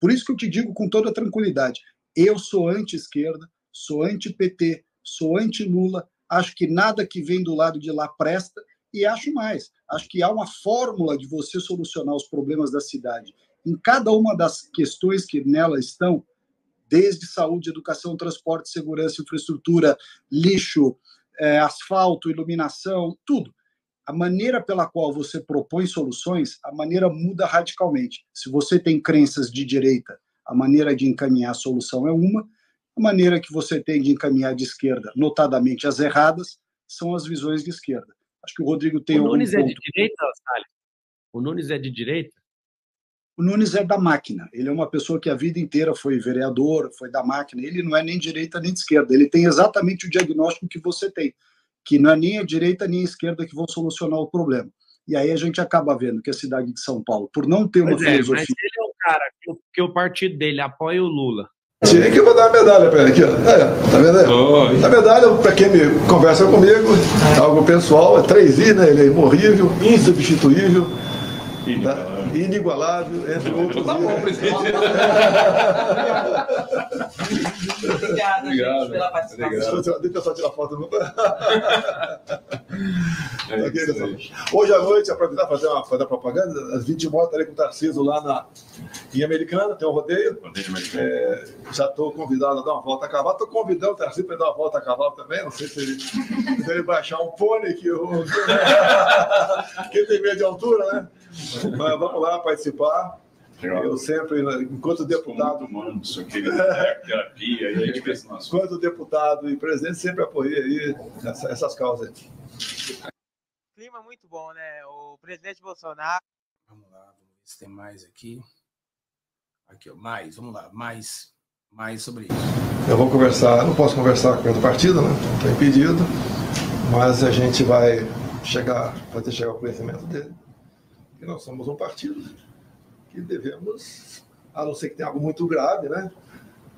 Por isso que eu te digo com toda tranquilidade: eu sou anti-esquerda, sou anti-PT, sou anti-Lula, acho que nada que vem do lado de lá presta e acho mais: acho que há uma fórmula de você solucionar os problemas da cidade. Em cada uma das questões que nela estão, desde saúde, educação, transporte, segurança, infraestrutura, lixo, eh, asfalto, iluminação, tudo a maneira pela qual você propõe soluções, a maneira muda radicalmente. Se você tem crenças de direita, a maneira de encaminhar a solução é uma, a maneira que você tem de encaminhar de esquerda, notadamente as erradas, são as visões de esquerda. Acho que o Rodrigo tem o Nunes é de direita, Salles? O Nunes é de direita? O Nunes é da máquina. Ele é uma pessoa que a vida inteira foi vereador, foi da máquina. Ele não é nem direita nem de esquerda. Ele tem exatamente o diagnóstico que você tem que não é nem a direita nem a esquerda que vão solucionar o problema. E aí a gente acaba vendo que a cidade de São Paulo, por não ter uma pois filosofia. É, mas ele é o cara que o, que o partido dele apoia o Lula. Tirei que eu vou dar uma medalha para ele aqui, ó. É, tá vendo aí? Oi. A medalha, para quem me conversa comigo, é algo pessoal, é 3i, né? Ele é imorrível, insubstituível. Ih, tá? Né? inigualável, entre outros. Tá bom, presidente. Obrigado, Obrigado gente, pela participação. Deixa eu só tirar foto. Não. É Hoje à noite, aproveitar para fazer uma, fazer propaganda, às 20 horas estarei com o Tarciso lá na, em Americana, tem um rodeio. rodeio é, já estou convidado a dar uma volta a cavalo. Estou convidando o Tarciso para dar uma volta a cavalo também. Não sei se ele, se ele vai achar um pônei que Quem tem medo de altura, né? Mas vamos lá participar. Eu sempre, enquanto deputado. mano isso aqui, terapia, e a gente pensa nas Enquanto deputado e presidente, sempre apoiei aí essa, essas causas. Clima muito bom, né? O presidente Bolsonaro. Vamos lá, vamos ver se tem mais aqui. Aqui, ó, mais, vamos lá, mais, mais sobre isso. Eu vou conversar, não posso conversar com o do partido, né? Estou impedido, mas a gente vai chegar, fazer chegar ao conhecimento dele que nós somos um partido né, que devemos, a não ser que tenha algo muito grave, né?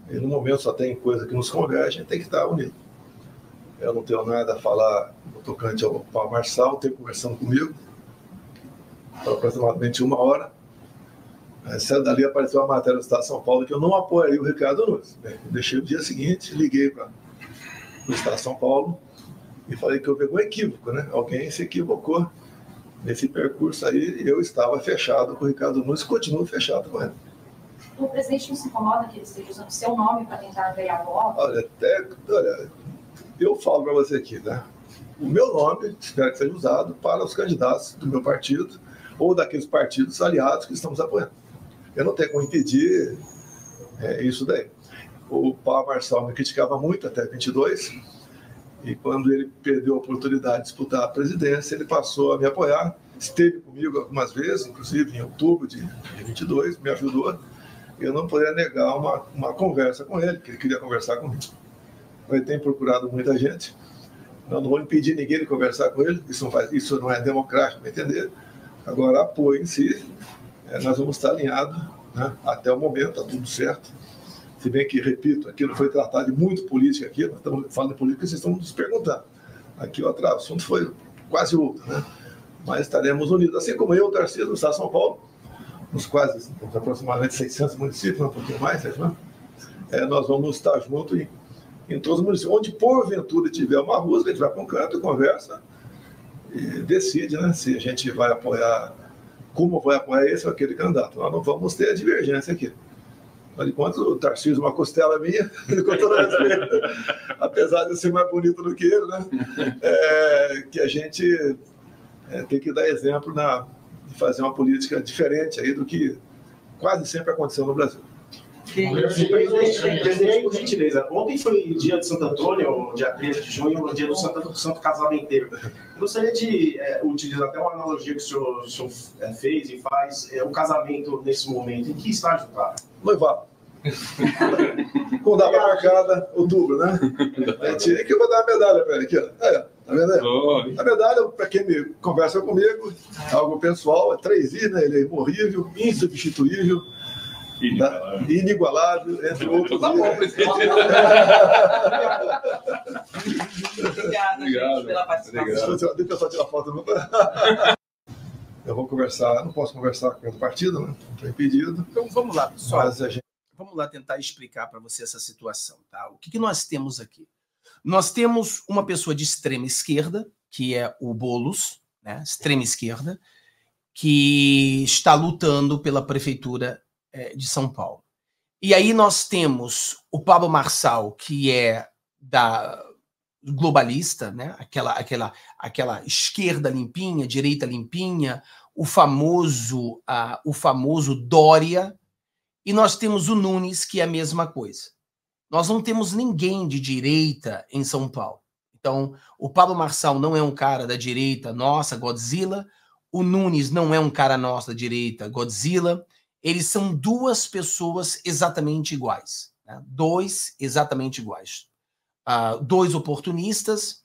E no momento só tem coisa que nos converge, a gente tem que estar unido. Eu não tenho nada a falar no tocante ao Paulo Marçal, tem conversando comigo, por aproximadamente uma hora. Cedo dali apareceu a matéria do Estado de São Paulo que eu não apoiei o Ricardo Nunes. Deixei o dia seguinte, liguei para o Estado de São Paulo e falei que houve algum equívoco, né? Alguém se equivocou Nesse percurso aí, eu estava fechado com o Ricardo Nunes, continuo fechado com ele. O presidente não se incomoda que ele esteja usando seu nome para tentar ganhar voto? Olha, até, olha, eu falo para você aqui, né? O meu nome, espero que seja usado para os candidatos do meu partido ou daqueles partidos aliados que estamos apoiando. Eu não tenho como impedir é, isso daí. O Paulo Marçal me criticava muito até 22, e quando ele perdeu a oportunidade de disputar a presidência, ele passou a me apoiar. Esteve comigo algumas vezes, inclusive em outubro de 22, me ajudou. Eu não poderia negar uma, uma conversa com ele, porque ele queria conversar comigo. Ele tem procurado muita gente. Eu não vou impedir ninguém de conversar com ele, isso não, faz, isso não é democrático, entender. Agora, apoio em si, é, nós vamos estar alinhados né? até o momento, está tudo certo se bem que, repito, aqui não foi tratado de muito política aqui, nós estamos falando de política, vocês estão nos perguntando. Aqui o assunto foi quase outro, né? Mas estaremos unidos. Assim como eu, Tarcísio, no Estado de São Paulo, nos quase nos aproximadamente 600 municípios, né, um pouquinho mais, né? É, nós vamos estar juntos em, em todos os municípios. Onde, porventura, tiver uma rusga, a gente vai para um canto, conversa e decide né, se a gente vai apoiar, como vai apoiar esse ou aquele candidato. Nós não vamos ter divergência aqui. Afinal de contas, o Tarcísio é uma costela minha, com todo respeito, apesar de eu ser mais bonito do que ele, né? É, que a gente é, tem que dar exemplo na, de fazer uma política diferente aí do que quase sempre aconteceu no Brasil. Presidente, por gentileza, ontem foi dia de Santo Antônio, dia 13 de junho, o dia do Santo, Santo inteiro. Gostaria de é, utilizar até uma analogia que o senhor, o senhor é, fez e faz, é, o casamento nesse momento, em que estágio está? Noivado. Com data marcada, outubro, né? É, tirei que eu vou dar a medalha para ele aqui, ó. É, tá vendo aí? A medalha, para quem me conversa comigo, é algo pessoal, é 3i, né? Ele é horrível, insubstituível. Tá? Inigualável. Da, inigualável, entre outros. Tá bom, presidente. Obrigado, gente, pela participação. Deixa eu só tirar foto. Eu vou conversar, não posso conversar com o partido, né? Estou impedido. Então vamos lá, pessoal. Mas a gente vamos lá tentar explicar para você essa situação, tá? O que, que nós temos aqui? Nós temos uma pessoa de extrema esquerda, que é o Bolos, né? Extrema esquerda, que está lutando pela prefeitura é, de São Paulo. E aí nós temos o Pablo Marçal, que é da globalista, né? Aquela, aquela, aquela esquerda limpinha, direita limpinha, o famoso, uh, o famoso Dória, e nós temos o Nunes, que é a mesma coisa. Nós não temos ninguém de direita em São Paulo. Então, o Pablo Marçal não é um cara da direita nossa, Godzilla. O Nunes não é um cara nosso da direita, Godzilla. Eles são duas pessoas exatamente iguais. Né? Dois exatamente iguais. Uh, dois oportunistas,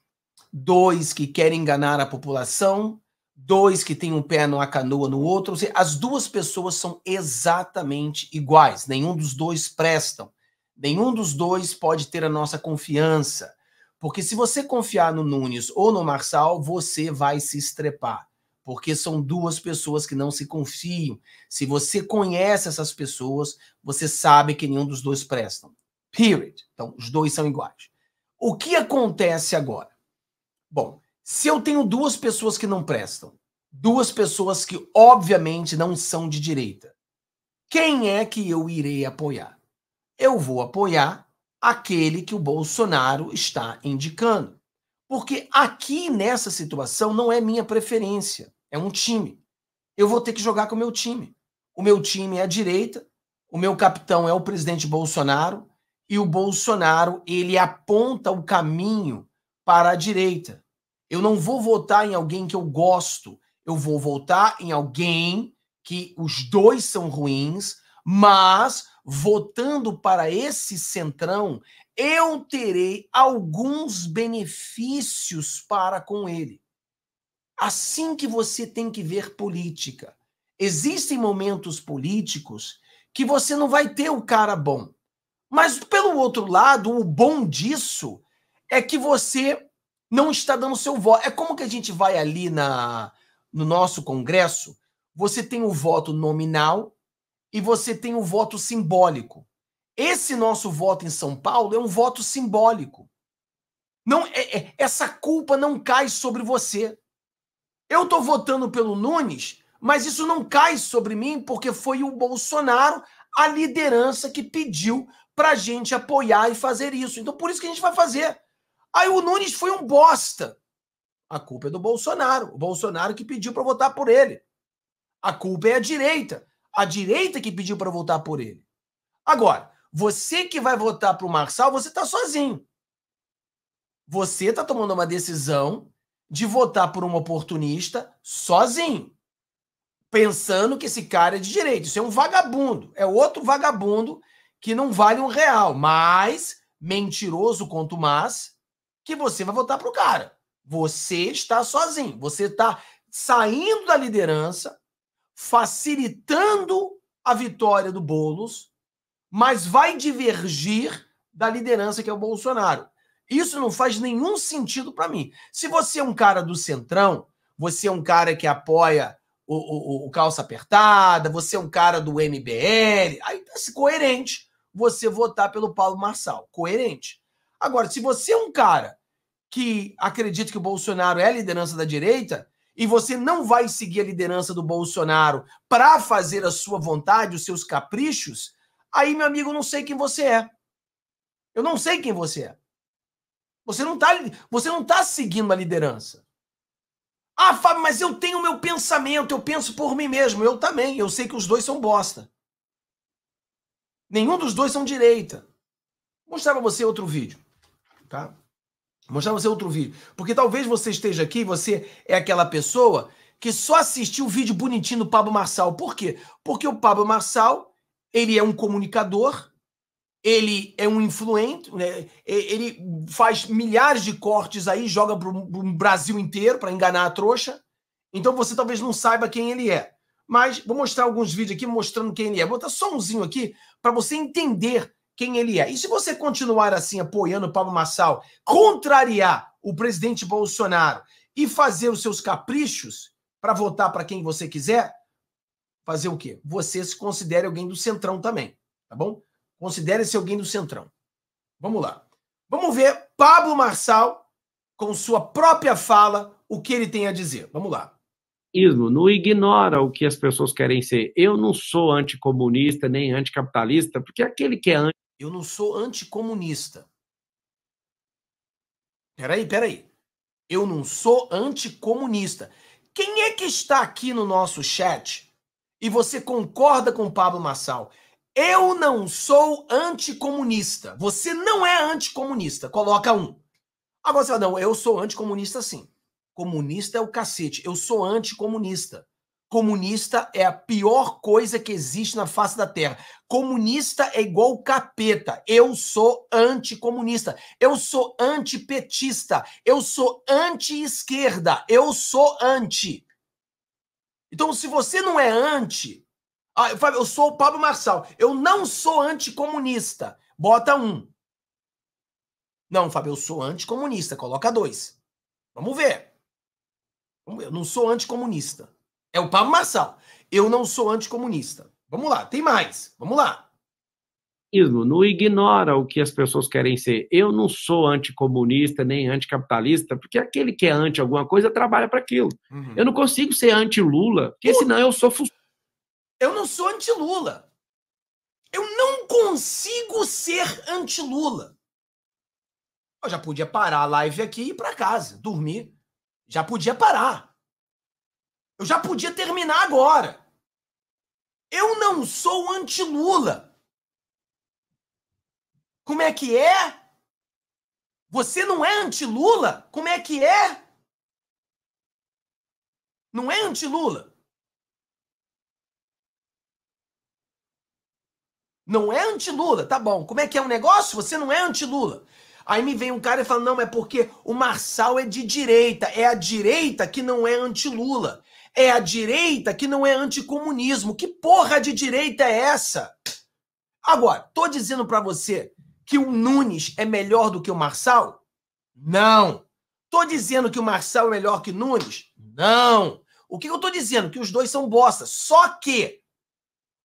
dois que querem enganar a população, dois que têm um pé numa canoa no outro, as duas pessoas são exatamente iguais, nenhum dos dois prestam, nenhum dos dois pode ter a nossa confiança. Porque se você confiar no Nunes ou no Marçal, você vai se estrepar. Porque são duas pessoas que não se confiam. Se você conhece essas pessoas, você sabe que nenhum dos dois prestam. Period. Então, os dois são iguais. O que acontece agora? Bom, se eu tenho duas pessoas que não prestam, duas pessoas que obviamente não são de direita, quem é que eu irei apoiar? Eu vou apoiar aquele que o Bolsonaro está indicando. Porque aqui nessa situação não é minha preferência, é um time. Eu vou ter que jogar com o meu time. O meu time é a direita, o meu capitão é o presidente Bolsonaro e o Bolsonaro, ele aponta o caminho para a direita. Eu não vou votar em alguém que eu gosto. Eu vou votar em alguém que os dois são ruins, mas votando para esse centrão, eu terei alguns benefícios para com ele. Assim que você tem que ver política. Existem momentos políticos que você não vai ter o cara bom. Mas, pelo outro lado, o bom disso é que você não está dando seu voto. É como que a gente vai ali na, no nosso Congresso, você tem o voto nominal e você tem o voto simbólico. Esse nosso voto em São Paulo é um voto simbólico. Não, é, é, essa culpa não cai sobre você. Eu estou votando pelo Nunes, mas isso não cai sobre mim porque foi o Bolsonaro a liderança que pediu para gente apoiar e fazer isso. Então, por isso que a gente vai fazer. Aí o Nunes foi um bosta. A culpa é do Bolsonaro. O Bolsonaro que pediu para votar por ele. A culpa é a direita. A direita que pediu para votar por ele. Agora, você que vai votar para o Marçal, você está sozinho. Você está tomando uma decisão de votar por um oportunista sozinho, pensando que esse cara é de direita. Isso é um vagabundo. É outro vagabundo que não vale um real, mas mentiroso quanto mais que você vai votar para o cara. Você está sozinho, você está saindo da liderança, facilitando a vitória do Boulos, mas vai divergir da liderança que é o Bolsonaro. Isso não faz nenhum sentido para mim. Se você é um cara do centrão, você é um cara que apoia o, o, o, calça apertada, você é um cara do MBL, aí tá se coerente você votar pelo Paulo Marçal. Coerente. Agora, se você é um cara que acredita que o Bolsonaro é a liderança da direita e você não vai seguir a liderança do Bolsonaro para fazer a sua vontade, os seus caprichos, aí, meu amigo, eu não sei quem você é. Eu não sei quem você é. Você não está você não tá seguindo a liderança. Ah, Fábio, mas eu tenho meu pensamento, eu penso por mim mesmo. Eu também, eu sei que os dois são bosta. Nenhum dos dois são direita. Vou mostrar para você outro vídeo tá? Vou mostrar você outro vídeo. Porque talvez você esteja aqui, você é aquela pessoa que só assistiu o vídeo bonitinho do Pablo Marçal. Por quê? Porque o Pablo Marçal, ele é um comunicador, ele é um influente, né? ele faz milhares de cortes aí, joga para o Brasil inteiro para enganar a trouxa. Então você talvez não saiba quem ele é. Mas vou mostrar alguns vídeos aqui mostrando quem ele é. Vou botar só umzinho aqui para você entender quem ele é. E se você continuar assim apoiando o Pablo Massal, contrariar o presidente Bolsonaro e fazer os seus caprichos para votar para quem você quiser, fazer o quê? Você se considere alguém do Centrão também, tá bom? Considere-se alguém do Centrão. Vamos lá. Vamos ver Pablo Marçal com sua própria fala o que ele tem a dizer. Vamos lá. Não ignora o que as pessoas querem ser. Eu não sou anticomunista nem anticapitalista, porque aquele que é anti eu não sou anticomunista. Peraí, peraí. Eu não sou anticomunista. Quem é que está aqui no nosso chat e você concorda com Pablo Massal? Eu não sou anticomunista. Você não é anticomunista. Coloca um. Agora você fala, não, eu sou anticomunista sim. Comunista é o cacete. Eu sou anticomunista comunista é a pior coisa que existe na face da Terra. Comunista é igual capeta. Eu sou anticomunista. Eu sou antipetista. Eu sou anti-esquerda. Eu sou anti. Então, se você não é anti. Ah, eu, eu sou o Pablo Marçal. Eu não sou anticomunista. Bota um. Não, Fábio, eu sou anticomunista. Coloca dois. Vamos ver. Eu não sou anticomunista. É o Pablo Marçal. Eu não sou anticomunista. Vamos lá, tem mais. Vamos lá. Não ignora o que as pessoas querem ser. Eu não sou anticomunista nem anticapitalista, porque aquele que é anti alguma coisa trabalha para aquilo. Uhum. Eu não consigo ser anti-Lula, porque Puta. senão eu sou. Eu não sou anti-Lula. Eu não consigo ser anti-Lula. Eu já podia parar a live aqui e ir para casa, dormir. Já podia parar. Eu já podia terminar agora. Eu não sou anti-Lula. Como é que é? Você não é anti-Lula? Como é que é? Não é anti-Lula? Não é anti-Lula, tá bom. Como é que é o negócio? Você não é anti-Lula. Aí me vem um cara e fala: não, é porque o Marçal é de direita, é a direita que não é anti-Lula. É a direita que não é anticomunismo. Que porra de direita é essa? Agora, tô dizendo para você que o Nunes é melhor do que o Marçal? Não. Tô dizendo que o Marçal é melhor que Nunes? Não. O que eu tô dizendo? Que os dois são bosta. Só que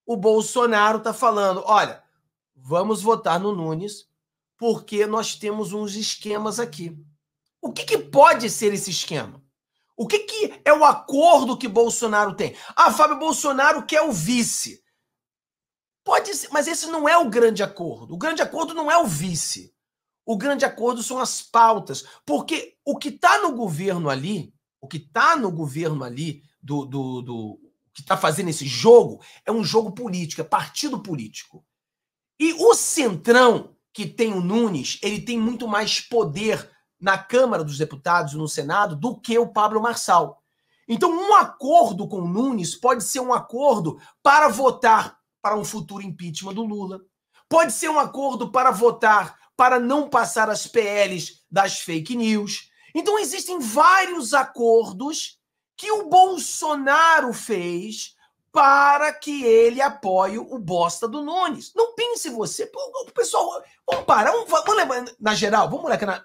o Bolsonaro tá falando, olha, vamos votar no Nunes porque nós temos uns esquemas aqui. O que, que pode ser esse esquema? O que, que é o acordo que Bolsonaro tem? Ah, Fábio Bolsonaro quer o vice. Pode ser, mas esse não é o grande acordo. O grande acordo não é o vice. O grande acordo são as pautas. Porque o que está no governo ali, o que está no governo ali, do, do, do que está fazendo esse jogo, é um jogo político, é partido político. E o Centrão, que tem o Nunes, ele tem muito mais poder na Câmara dos Deputados, no Senado, do que o Pablo Marçal. Então, um acordo com Nunes pode ser um acordo para votar para um futuro impeachment do Lula, pode ser um acordo para votar para não passar as PLs das fake news. Então, existem vários acordos que o Bolsonaro fez para que ele apoie o bosta do Nunes. Não pense você, pessoal, vamos parar, vamos, vamos levar na geral, vamos olhar na,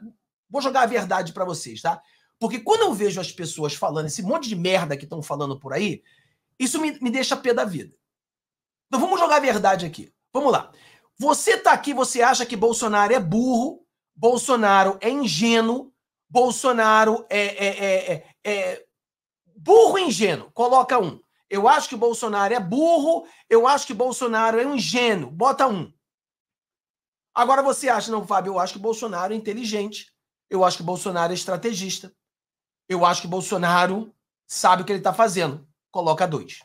Vou jogar a verdade para vocês, tá? Porque quando eu vejo as pessoas falando esse monte de merda que estão falando por aí, isso me, me deixa pé da vida. Então vamos jogar a verdade aqui. Vamos lá. Você tá aqui, você acha que Bolsonaro é burro, Bolsonaro é ingênuo, Bolsonaro é, é, é, é, é burro e ingênuo. Coloca um. Eu acho que Bolsonaro é burro, eu acho que Bolsonaro é um ingênuo. Bota um. Agora você acha, não, Fábio, eu acho que Bolsonaro é inteligente. Eu acho que Bolsonaro é estrategista. Eu acho que Bolsonaro sabe o que ele está fazendo. Coloca dois.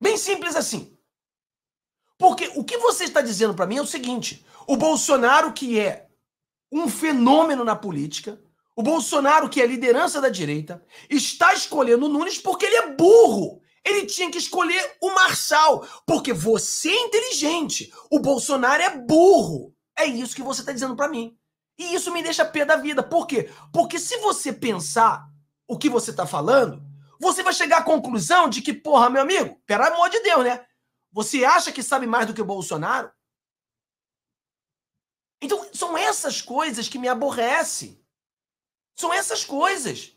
Bem simples assim. Porque o que você está dizendo para mim é o seguinte: o Bolsonaro, que é um fenômeno na política, o Bolsonaro, que é a liderança da direita, está escolhendo o Nunes porque ele é burro. Ele tinha que escolher o Marçal, porque você é inteligente. O Bolsonaro é burro. É isso que você está dizendo para mim. E isso me deixa pé da vida. Por quê? Porque se você pensar o que você está falando, você vai chegar à conclusão de que, porra, meu amigo, pelo amor de Deus, né? Você acha que sabe mais do que o Bolsonaro? Então, são essas coisas que me aborrecem. São essas coisas.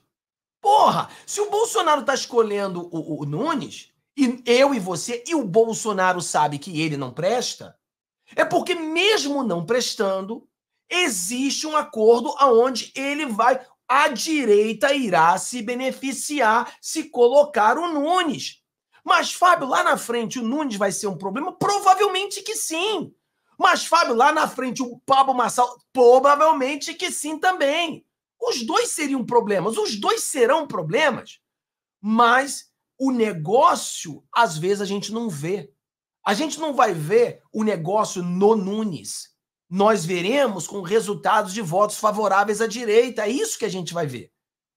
Porra, se o Bolsonaro está escolhendo o, o, Nunes, e eu e você, e o Bolsonaro sabe que ele não presta, é porque mesmo não prestando, existe um acordo aonde ele vai, a direita irá se beneficiar se colocar o Nunes. Mas, Fábio, lá na frente o Nunes vai ser um problema? Provavelmente que sim. Mas, Fábio, lá na frente o Pablo Marçal, provavelmente que sim também. Os dois seriam problemas, os dois serão problemas, mas o negócio, às vezes, a gente não vê. A gente não vai ver o negócio no Nunes nós veremos com resultados de votos favoráveis à direita. É isso que a gente vai ver.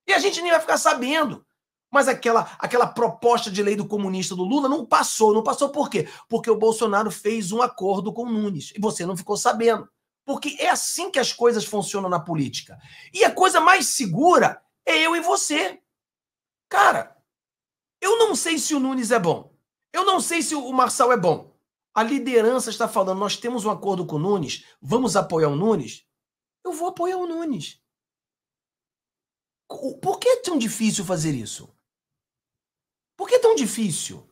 E a gente nem vai ficar sabendo. Mas aquela, aquela proposta de lei do comunista do Lula não passou. Não passou por quê? Porque o Bolsonaro fez um acordo com o Nunes e você não ficou sabendo. Porque é assim que as coisas funcionam na política. E a coisa mais segura é eu e você. Cara, eu não sei se o Nunes é bom. Eu não sei se o Marçal é bom a liderança está falando, nós temos um acordo com o Nunes, vamos apoiar o Nunes? Eu vou apoiar o Nunes. Por que é tão difícil fazer isso? Por que é tão difícil?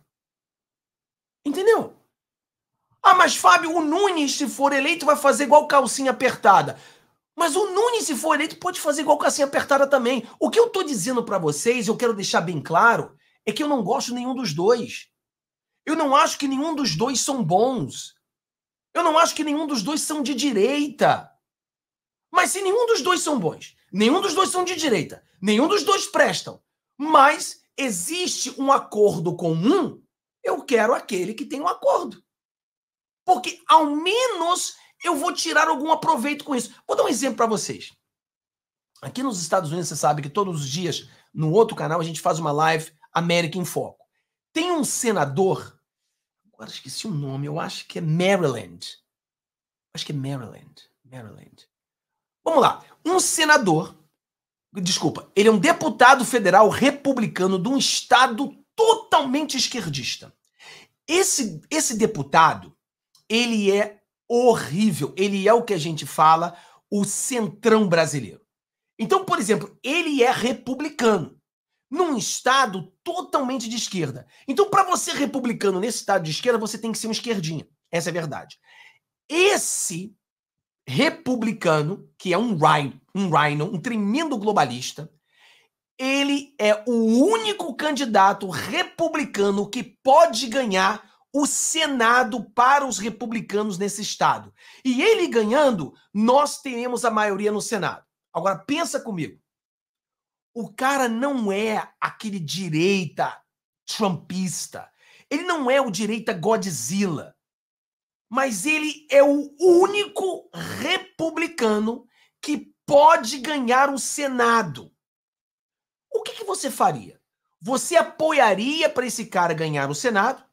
Entendeu? Ah, mas Fábio, o Nunes, se for eleito, vai fazer igual calcinha apertada. Mas o Nunes, se for eleito, pode fazer igual calcinha apertada também. O que eu estou dizendo para vocês, eu quero deixar bem claro, é que eu não gosto nenhum dos dois. Eu não acho que nenhum dos dois são bons. Eu não acho que nenhum dos dois são de direita. Mas se nenhum dos dois são bons, nenhum dos dois são de direita, nenhum dos dois prestam, mas existe um acordo comum, eu quero aquele que tem um acordo. Porque ao menos eu vou tirar algum proveito com isso. Vou dar um exemplo para vocês. Aqui nos Estados Unidos, você sabe que todos os dias, no outro canal, a gente faz uma live América em Foco. Tem um senador, agora esqueci o nome, eu acho que é Maryland. Acho que é Maryland. Maryland. Vamos lá. Um senador, desculpa, ele é um deputado federal republicano de um estado totalmente esquerdista. Esse, esse deputado, ele é horrível. Ele é o que a gente fala o centrão brasileiro. Então, por exemplo, ele é republicano num estado totalmente de esquerda. Então, para você republicano nesse estado de esquerda, você tem que ser um esquerdinha. Essa é a verdade. Esse republicano, que é um rhino, um, rhino, um tremendo globalista, ele é o único candidato republicano que pode ganhar o Senado para os republicanos nesse estado. E ele ganhando, nós teremos a maioria no Senado. Agora pensa comigo o cara não é aquele direita trumpista. Ele não é o direita Godzilla. Mas ele é o único republicano que pode ganhar o Senado. O que, que você faria? Você apoiaria para esse cara ganhar o Senado?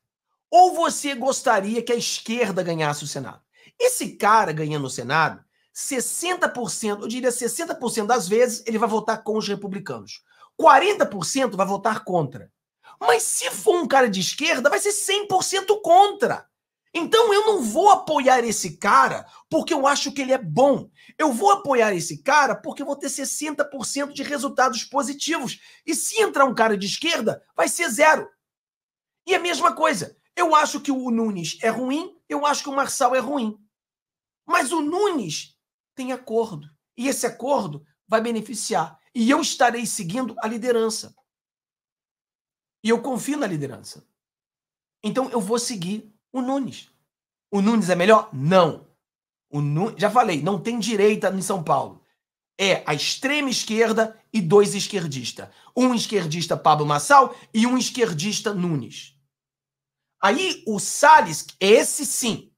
Ou você gostaria que a esquerda ganhasse o Senado? Esse cara ganhando o Senado, 60%, eu diria 60% das vezes, ele vai votar com os republicanos. 40% vai votar contra. Mas se for um cara de esquerda, vai ser 100% contra. Então eu não vou apoiar esse cara porque eu acho que ele é bom. Eu vou apoiar esse cara porque eu vou ter 60% de resultados positivos. E se entrar um cara de esquerda, vai ser zero. E a mesma coisa. Eu acho que o Nunes é ruim, eu acho que o Marçal é ruim. Mas o Nunes tem acordo. E esse acordo vai beneficiar. E eu estarei seguindo a liderança. E eu confio na liderança. Então eu vou seguir o Nunes. O Nunes é melhor? Não. O Nunes, já falei, não tem direita em São Paulo. É a extrema esquerda e dois esquerdistas. Um esquerdista Pablo Massal e um esquerdista Nunes. Aí o Salles, esse sim.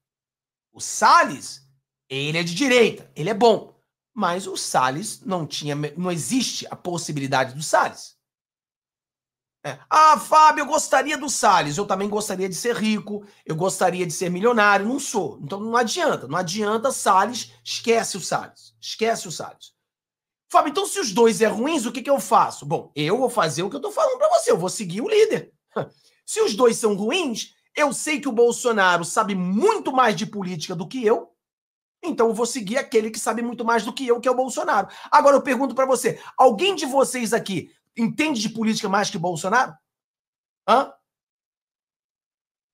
O Salles ele é de direita, ele é bom. Mas o Salles não tinha, não existe a possibilidade do Salles. É. Ah, Fábio, eu gostaria do Salles, eu também gostaria de ser rico, eu gostaria de ser milionário, não sou. Então não adianta, não adianta Salles, esquece o Salles, esquece o Salles. Fábio, então se os dois é ruins, o que, que eu faço? Bom, eu vou fazer o que eu tô falando para você, eu vou seguir o líder. Se os dois são ruins, eu sei que o Bolsonaro sabe muito mais de política do que eu, então eu vou seguir aquele que sabe muito mais do que eu, que é o Bolsonaro. Agora eu pergunto para você: alguém de vocês aqui entende de política mais que Bolsonaro? Hã?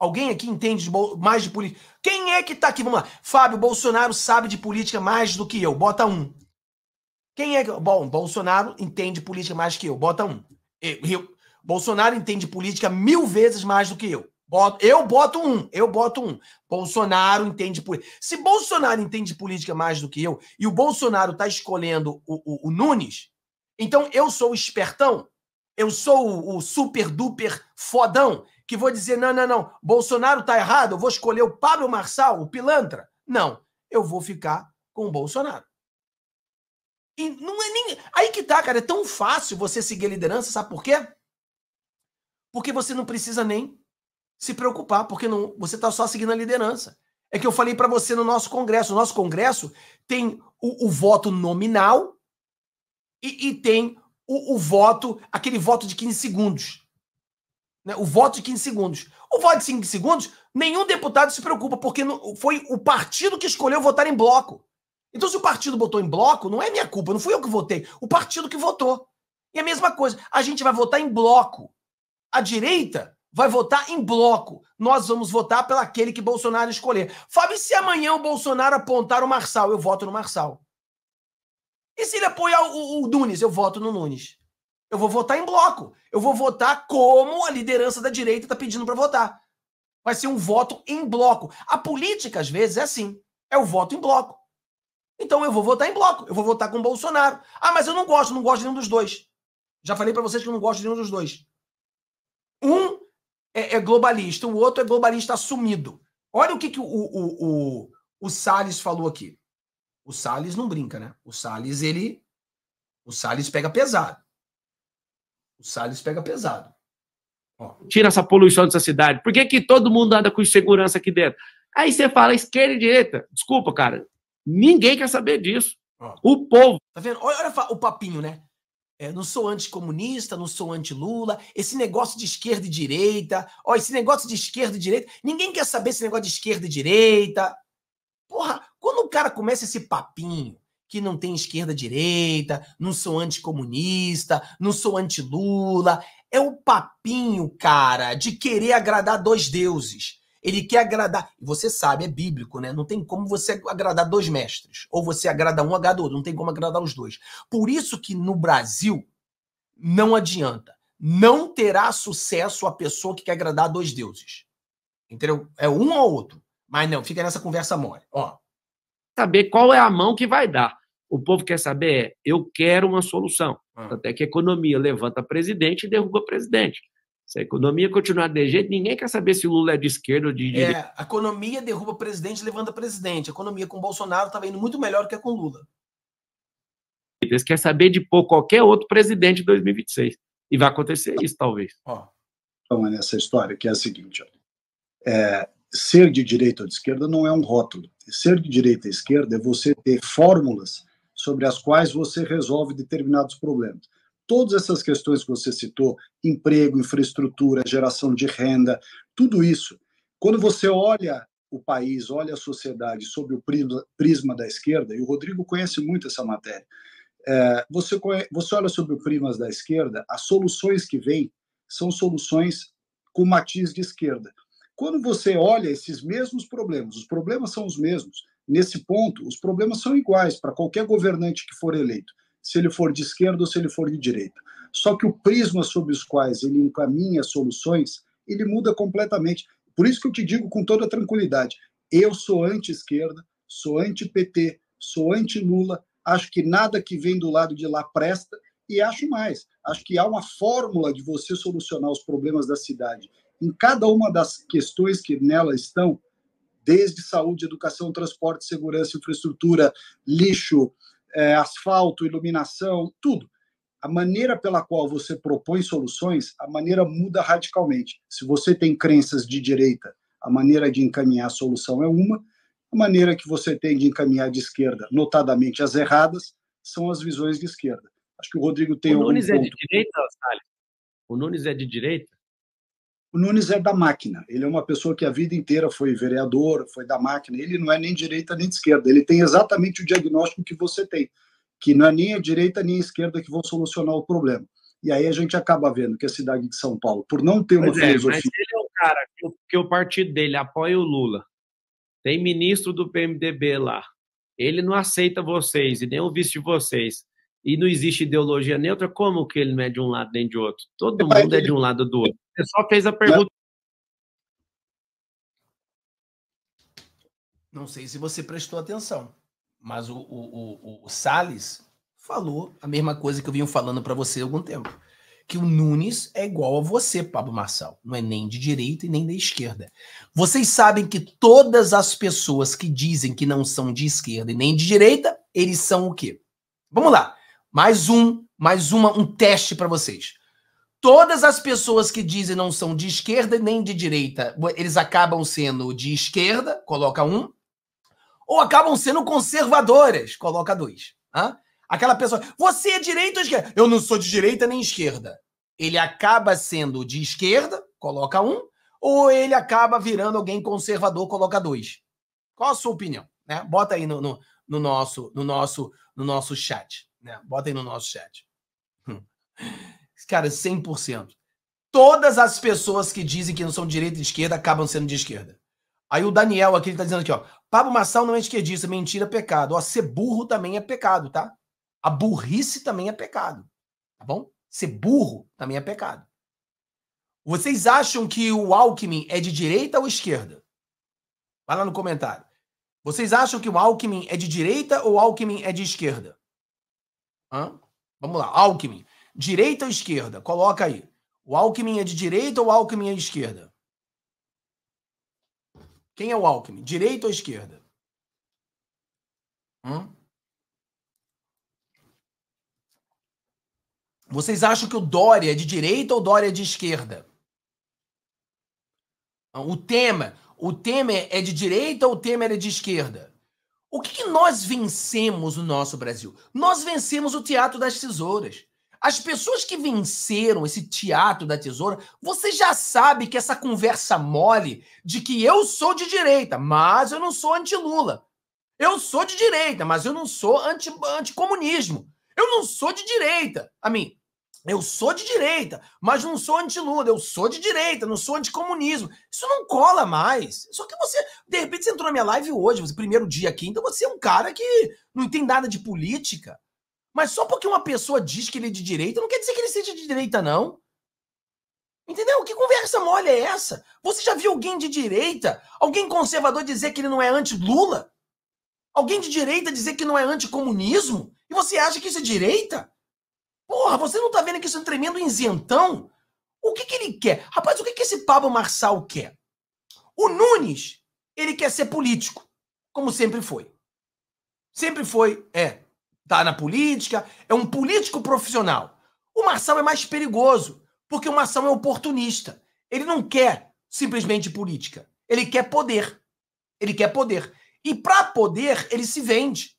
Alguém aqui entende de mais de política? Quem é que tá aqui? Vamos lá. Fábio, Bolsonaro sabe de política mais do que eu. Bota um. Quem é que. Bom, Bolsonaro entende política mais que eu. Bota um. Eu, eu. Bolsonaro entende política mil vezes mais do que eu. Boto, eu boto um, eu boto um. Bolsonaro entende política. Se Bolsonaro entende política mais do que eu e o Bolsonaro está escolhendo o, o, o, Nunes, então eu sou o espertão, eu sou o, o, super duper fodão que vou dizer: não, não, não, Bolsonaro tá errado, eu vou escolher o Pablo Marçal, o pilantra. Não, eu vou ficar com o Bolsonaro. E não é nem. Aí que tá, cara, é tão fácil você seguir a liderança, sabe por quê? Porque você não precisa nem se preocupar, porque não, você está só seguindo a liderança. É que eu falei para você no nosso congresso. O nosso congresso tem o, o voto nominal e, e tem o, o, voto, aquele voto de 15 segundos. Né? O voto de 15 segundos. O voto de 5 segundos, nenhum deputado se preocupa, porque não, foi o partido que escolheu votar em bloco. Então, se o partido botou em bloco, não é minha culpa, não fui eu que votei, o partido que votou. E a mesma coisa, a gente vai votar em bloco. A direita vai votar em bloco. Nós vamos votar pelo aquele que Bolsonaro escolher. Fábio, se amanhã o Bolsonaro apontar o Marçal, eu voto no Marçal. E se ele apoiar o, o, o Nunes, eu voto no Nunes. Eu vou votar em bloco. Eu vou votar como a liderança da direita está pedindo para votar. Vai ser um voto em bloco. A política, às vezes, é assim: é o voto em bloco. Então eu vou votar em bloco. Eu vou votar com o Bolsonaro. Ah, mas eu não gosto, não gosto de nenhum dos dois. Já falei para vocês que eu não gosto de nenhum dos dois. Um é, é globalista, o outro é globalista assumido. Olha o que, que o, o, o, o Salles falou aqui. O Salles não brinca, né? O Salles, ele. O Salles pega pesado. O Salles pega pesado. Ó. Tira essa poluição dessa cidade. Por que, que todo mundo anda com insegurança aqui dentro? Aí você fala esquerda e direita. Desculpa, cara. Ninguém quer saber disso. Ó. O povo. Tá vendo? Olha, olha o papinho, né? É, não sou anticomunista, não sou anti-Lula, esse negócio de esquerda e direita, ó, esse negócio de esquerda e direita, ninguém quer saber esse negócio de esquerda e direita. Porra, quando o cara começa esse papinho que não tem esquerda e direita, não sou anticomunista, não sou anti-Lula, é o papinho, cara, de querer agradar dois deuses. Ele quer agradar. Você sabe, é bíblico, né? Não tem como você agradar dois mestres. Ou você agrada um, agrada outro. Não tem como agradar os dois. Por isso que no Brasil não adianta. Não terá sucesso a pessoa que quer agradar a dois deuses. Entendeu? É um ou outro. Mas não, fica nessa conversa mole. Ó. Saber qual é a mão que vai dar. O povo quer saber é, eu quero uma solução. Hum. Ah. Até que a economia levanta presidente e derruba presidente. Se a economia continuar de jeito, ninguém quer saber se o Lula é de esquerda ou de é, direita. É, a economia derruba presidente, levanta presidente. A economia com Bolsonaro estava indo muito melhor do que com Lula. Eles querem saber de pôr qualquer outro presidente em 2026. E vai acontecer isso, talvez. Então toma nessa história, que é a seguinte: é, ser de direita ou de esquerda não é um rótulo. Ser de direita ou esquerda é você ter fórmulas sobre as quais você resolve determinados problemas todas essas questões que você citou, emprego, infraestrutura, geração de renda, tudo isso, quando você olha o país, olha a sociedade sob o prisma da esquerda, e o Rodrigo conhece muito essa matéria, é, você, conhe, você olha sob o prisma da esquerda, as soluções que vêm são soluções com matiz de esquerda. Quando você olha esses mesmos problemas, os problemas são os mesmos, nesse ponto, os problemas são iguais para qualquer governante que for eleito se ele for de esquerda ou se ele for de direita. Só que o prisma sobre os quais ele encaminha soluções, ele muda completamente. Por isso que eu te digo com toda tranquilidade, eu sou anti-esquerda, sou anti-PT, sou anti-Lula, acho que nada que vem do lado de lá presta e acho mais, acho que há uma fórmula de você solucionar os problemas da cidade. Em cada uma das questões que nela estão, desde saúde, educação, transporte, segurança, infraestrutura, lixo, é, asfalto, iluminação, tudo. A maneira pela qual você propõe soluções, a maneira muda radicalmente. Se você tem crenças de direita, a maneira de encaminhar a solução é uma, a maneira que você tem de encaminhar de esquerda, notadamente as erradas, são as visões de esquerda. Acho que o Rodrigo tem o Nunes é de direita, Salles? O Nunes é de direita? O Nunes é da máquina, ele é uma pessoa que a vida inteira foi vereador, foi da máquina, ele não é nem direita nem esquerda, ele tem exatamente o diagnóstico que você tem, que não é nem a direita nem a esquerda que vão solucionar o problema. E aí a gente acaba vendo que a cidade de São Paulo, por não ter uma pois filosofia. É, mas ele é o cara que, que o partido dele apoia o Lula, tem ministro do PMDB lá, ele não aceita vocês e nem o vice de vocês e não existe ideologia neutra, como que ele não é de um lado nem de outro? Todo é, mundo é de um lado do outro. Você só fez a pergunta. Não sei se você prestou atenção, mas o, o, o, o Salles falou a mesma coisa que eu vinha falando para você há algum tempo. Que o Nunes é igual a você, Pablo Marçal. Não é nem de direita e nem da esquerda. Vocês sabem que todas as pessoas que dizem que não são de esquerda e nem de direita, eles são o quê? Vamos lá. Mais um, mais uma, um teste para vocês. Todas as pessoas que dizem não são de esquerda nem de direita, eles acabam sendo de esquerda, coloca um, ou acabam sendo conservadoras, coloca dois. Hã? Aquela pessoa, você é direita ou esquerda? Eu não sou de direita nem esquerda. Ele acaba sendo de esquerda, coloca um, ou ele acaba virando alguém conservador, coloca dois. Qual a sua opinião? Né? Bota aí no, no, no, nosso no nosso no nosso chat, né? Bota aí no nosso chat. Hum. Cara, 100%. Todas as pessoas que dizem que não são de direita e esquerda acabam sendo de esquerda. Aí o Daniel aqui, ele tá dizendo aqui, ó. Pablo Massal não é esquerdista, mentira, pecado. Ó, ser burro também é pecado, tá? A burrice também é pecado, tá bom? Ser burro também é pecado. Vocês acham que o Alckmin é de direita ou esquerda? Vai lá no comentário. Vocês acham que o Alckmin é de direita ou Alckmin é de esquerda? Hã? Vamos lá, Alckmin. Direita ou esquerda? Coloca aí. O Alckmin é de direita ou o Alckmin é de esquerda? Quem é o Alckmin? Direita ou esquerda? Hum? Vocês acham que o Dória é de direita ou Dória é de esquerda? O Temer, o Temer é de direita ou o Temer é de esquerda? O que, que nós vencemos no nosso Brasil? Nós vencemos o teatro das tesouras. As pessoas que venceram esse teatro da tesoura, você já sabe que essa conversa mole de que eu sou de direita, mas eu não sou anti-Lula. Eu sou de direita, mas eu não sou anti, comunismo Eu não sou de direita. A mim, eu sou de direita, mas não sou anti-Lula. Eu sou de direita, não sou anti-comunismo. Isso não cola mais. Só que você, de repente, você entrou na minha live hoje, você, primeiro dia aqui, então você é um cara que não tem nada de política. Mas só porque uma pessoa diz que ele é de direita, não quer dizer que ele seja de direita, não. Entendeu? Que conversa mole é essa? Você já viu alguém de direita, alguém conservador dizer que ele não é anti-Lula? Alguém de direita dizer que não é anticomunismo? E você acha que isso é direita? Porra, você não tá vendo que isso é um tremendo isentão? O que, que ele quer? Rapaz, o que, que esse Pablo Marçal quer? O Nunes, ele quer ser político, como sempre foi. Sempre foi, é, está na política, é um político profissional. O Marçal é mais perigoso, porque o Marçal é oportunista. Ele não quer simplesmente política, ele quer poder. Ele quer poder. E para poder, ele se vende.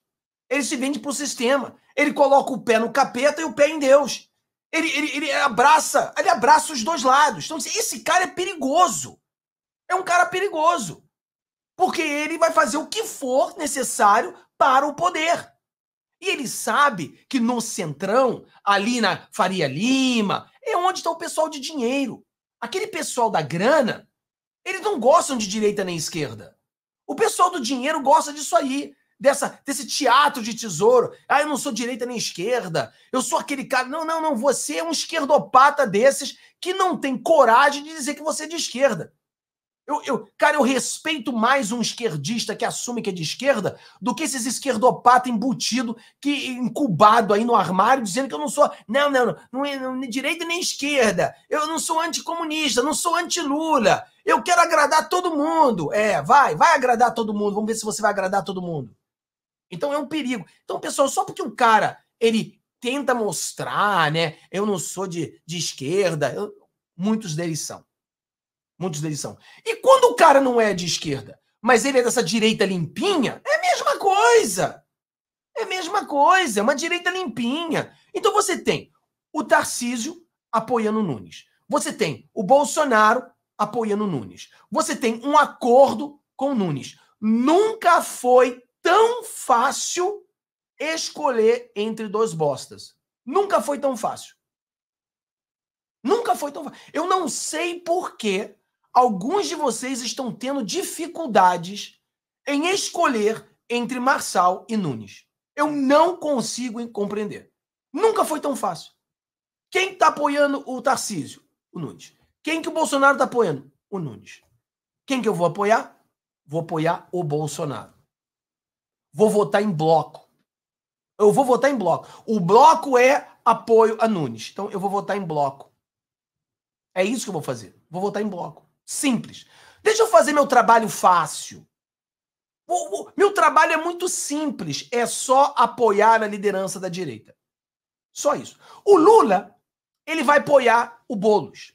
Ele se vende para o sistema. Ele coloca o pé no capeta e o pé em Deus. Ele, ele, ele abraça, ele abraça os dois lados. Então, assim, esse cara é perigoso. É um cara perigoso. Porque ele vai fazer o que for necessário para o poder. E ele sabe que no Centrão, ali na Faria Lima, é onde está o pessoal de dinheiro. Aquele pessoal da grana, eles não gostam de direita nem esquerda. O pessoal do dinheiro gosta disso aí, dessa, desse teatro de tesouro. Ah, eu não sou direita nem esquerda. Eu sou aquele cara. Não, não, não. Você é um esquerdopata desses que não tem coragem de dizer que você é de esquerda. Eu, eu, cara, eu respeito mais um esquerdista que assume que é de esquerda do que esses esquerdopatas embutido, que incubado aí no armário, dizendo que eu não sou. Não, não, não, não, é, não é direita nem esquerda. Eu não sou anticomunista, não sou anti-Lula. Eu quero agradar todo mundo. É, vai, vai agradar todo mundo. Vamos ver se você vai agradar todo mundo. Então é um perigo. Então, pessoal, só porque um cara ele tenta mostrar, né? Eu não sou de, de esquerda, eu, muitos deles são. Muitos deles são. E quando o cara não é de esquerda, mas ele é dessa direita limpinha, é a mesma coisa. É a mesma coisa, é uma direita limpinha. Então você tem o Tarcísio apoiando o Nunes. Você tem o Bolsonaro apoiando o Nunes. Você tem um acordo com o Nunes. Nunca foi tão fácil escolher entre dois bostas. Nunca foi tão fácil. Nunca foi tão fácil. Eu não sei por que alguns de vocês estão tendo dificuldades em escolher entre Marçal e Nunes. Eu não consigo compreender. Nunca foi tão fácil. Quem está apoiando o Tarcísio? O Nunes. Quem que o Bolsonaro está apoiando? O Nunes. Quem que eu vou apoiar? Vou apoiar o Bolsonaro. Vou votar em bloco. Eu vou votar em bloco. O bloco é apoio a Nunes. Então eu vou votar em bloco. É isso que eu vou fazer. Vou votar em bloco. Simples. Deixa eu fazer meu trabalho fácil. O, o, meu trabalho é muito simples. É só apoiar a liderança da direita. Só isso. O Lula, ele vai apoiar o Boulos.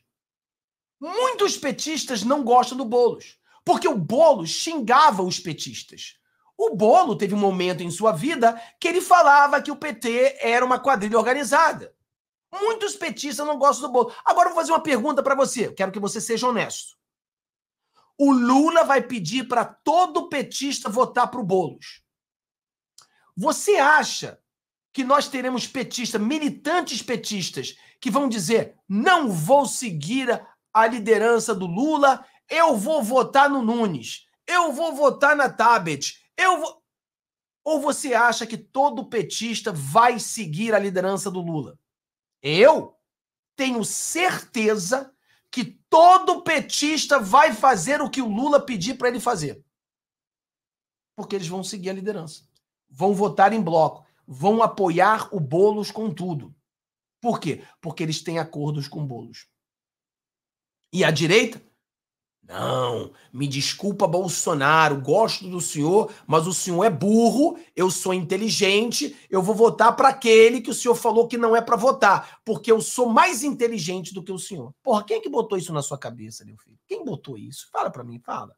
Muitos petistas não gostam do Boulos, porque o Boulos xingava os petistas. O Bolo teve um momento em sua vida que ele falava que o PT era uma quadrilha organizada. Muitos petistas não gostam do Bolsonaro. Agora eu vou fazer uma pergunta para você. quero que você seja honesto. O Lula vai pedir para todo petista votar para o Boulos. Você acha que nós teremos petistas, militantes petistas, que vão dizer: não vou seguir a, a liderança do Lula, eu vou votar no Nunes, eu vou votar na Tabet, eu vou. Ou você acha que todo petista vai seguir a liderança do Lula? Eu tenho certeza que todo petista vai fazer o que o Lula pedir para ele fazer. Porque eles vão seguir a liderança. Vão votar em bloco. Vão apoiar o Boulos com tudo. Por quê? Porque eles têm acordos com Boulos. E a direita não, me desculpa, Bolsonaro, gosto do senhor, mas o senhor é burro, eu sou inteligente, eu vou votar para aquele que o senhor falou que não é para votar, porque eu sou mais inteligente do que o senhor. Porra, quem é que botou isso na sua cabeça, meu filho? Quem botou isso? Fala para mim, fala.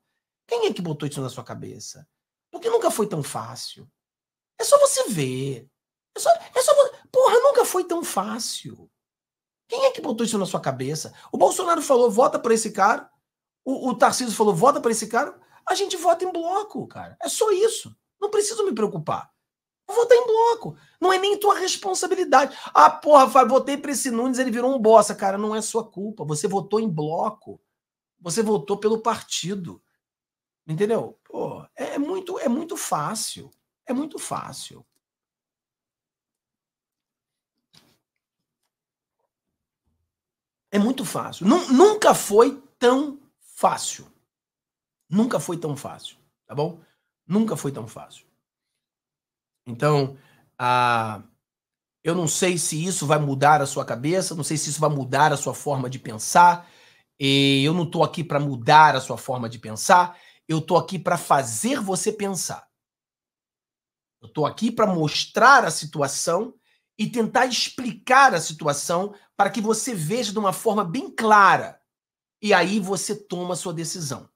Quem é que botou isso na sua cabeça? Porque nunca foi tão fácil. É só você ver. É só, é só Porra, nunca foi tão fácil. Quem é que botou isso na sua cabeça? O Bolsonaro falou: vota para esse cara o, o Tarcísio falou: vota para esse cara. A gente vota em bloco, cara. É só isso. Não preciso me preocupar. Vota em bloco. Não é nem tua responsabilidade. Ah, porra, Fábio, votei para esse Nunes, ele virou um bosta. Cara, não é sua culpa. Você votou em bloco. Você votou pelo partido. Entendeu? Pô, é, é muito, é muito fácil. É muito fácil. É muito fácil. Nunca foi tão fácil. Nunca foi tão fácil, tá bom? Nunca foi tão fácil. Então, ah, eu não sei se isso vai mudar a sua cabeça, não sei se isso vai mudar a sua forma de pensar. E eu não estou aqui para mudar a sua forma de pensar, eu estou aqui para fazer você pensar. Eu estou aqui para mostrar a situação e tentar explicar a situação para que você veja de uma forma bem clara e aí você toma a sua decisão.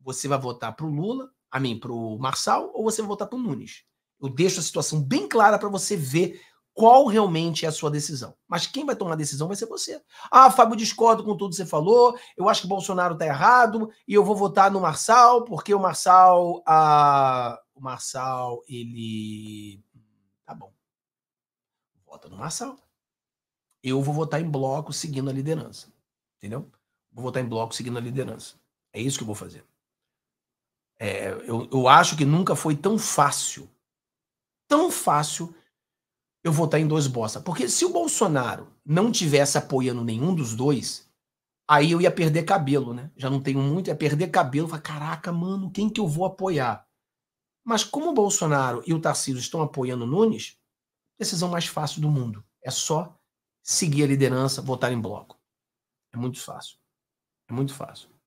Você vai votar para o Lula, a mim, para o Marçal, ou você vai votar para o Nunes. Eu deixo a situação bem clara para você ver qual realmente é a sua decisão. Mas quem vai tomar a decisão vai ser você. Ah, Fábio, discordo com tudo que você falou, eu acho que o Bolsonaro está errado e eu vou votar no Marçal, porque o Marçal. Ah, o Marçal, ele. Tá bom. Vota no Marçal. Eu vou votar em bloco seguindo a liderança. Entendeu? vou votar em bloco seguindo a liderança. É isso que eu vou fazer. É, eu, eu acho que nunca foi tão fácil, tão fácil eu votar em dois bosta. Porque se o Bolsonaro não tivesse apoiando nenhum dos dois, aí eu ia perder cabelo, né? Já não tenho muito, ia perder cabelo. Falar, caraca, mano, quem que eu vou apoiar? Mas como o Bolsonaro e o Tarcísio estão apoiando o Nunes, decisão mais fácil do mundo. É só seguir a liderança, votar em bloco. É muito fácil. É muito fácil.